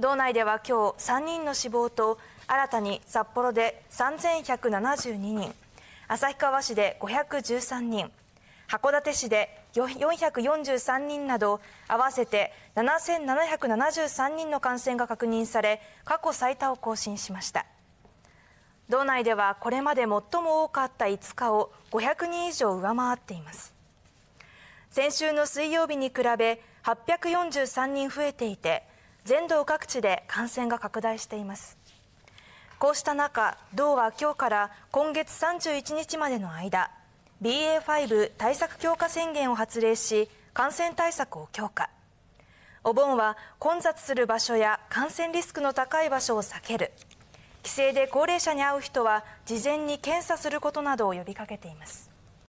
道内では今日3人の死亡と新たに札幌で3172人旭川市で513人函館市で443人など合わせて7773人の感染が確認され過去最多を更新しました道内ではこれまで最も多かった5日を500人以上上回っています先週の水曜日に比べ843人増えていて全道各地で感染が拡大していますこうした中道は今日から今月31日までの間 BA.5 対策強化宣言を発令し感染対策を強化お盆は混雑する場所や感染リスクの高い場所を避ける帰省で高齢者に会う人は事前に検査することなどを呼びかけています